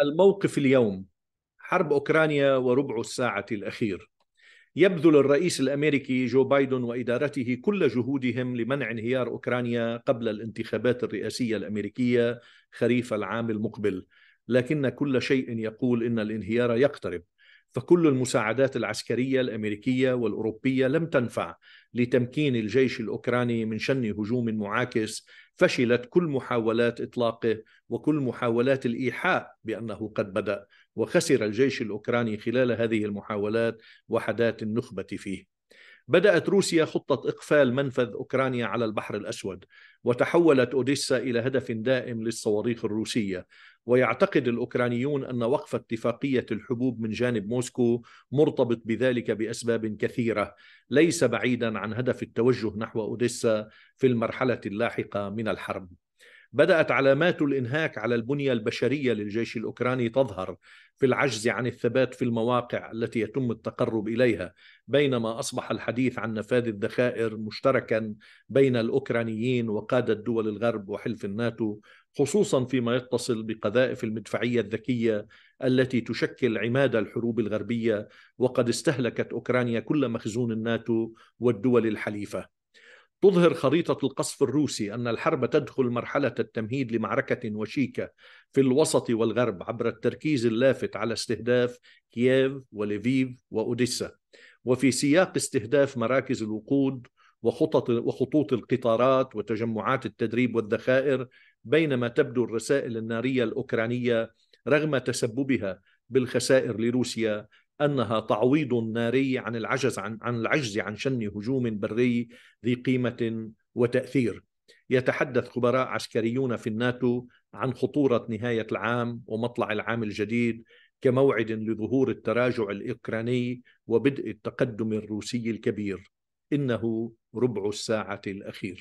الموقف اليوم حرب اوكرانيا وربع الساعه الاخير يبذل الرئيس الامريكي جو بايدن وادارته كل جهودهم لمنع انهيار اوكرانيا قبل الانتخابات الرئاسيه الامريكيه خريف العام المقبل لكن كل شيء يقول ان الانهيار يقترب فكل المساعدات العسكريه الامريكيه والاوروبيه لم تنفع لتمكين الجيش الاوكراني من شن هجوم معاكس فشلت كل محاولات اطلاقه وكل محاولات الايحاء بانه قد بدا وخسر الجيش الاوكراني خلال هذه المحاولات وحدات النخبه فيه بدأت روسيا خطة إقفال منفذ أوكرانيا على البحر الأسود وتحولت أوديسا إلى هدف دائم للصواريخ الروسية ويعتقد الأوكرانيون أن وقف اتفاقية الحبوب من جانب موسكو مرتبط بذلك بأسباب كثيرة ليس بعيدا عن هدف التوجه نحو أوديسا في المرحلة اللاحقة من الحرب بدأت علامات الإنهاك على البنية البشرية للجيش الأوكراني تظهر في العجز عن الثبات في المواقع التي يتم التقرب إليها بينما أصبح الحديث عن نفاذ الذخائر مشتركا بين الأوكرانيين وقادة دول الغرب وحلف الناتو خصوصا فيما يتصل بقذائف المدفعيه الذكيه التي تشكل عماد الحروب الغربيه وقد استهلكت اوكرانيا كل مخزون الناتو والدول الحليفه تظهر خريطة القصف الروسي أن الحرب تدخل مرحلة التمهيد لمعركة وشيكة في الوسط والغرب عبر التركيز اللافت على استهداف كييف وليفيف وأوديسا وفي سياق استهداف مراكز الوقود وخطط وخطوط القطارات وتجمعات التدريب والذخائر بينما تبدو الرسائل النارية الأوكرانية رغم تسببها بالخسائر لروسيا انها تعويض ناري عن العجز عن عن العجز عن شن هجوم بري ذي قيمه وتاثير. يتحدث خبراء عسكريون في الناتو عن خطوره نهايه العام ومطلع العام الجديد كموعد لظهور التراجع الاوكراني وبدء التقدم الروسي الكبير. انه ربع الساعه الاخير.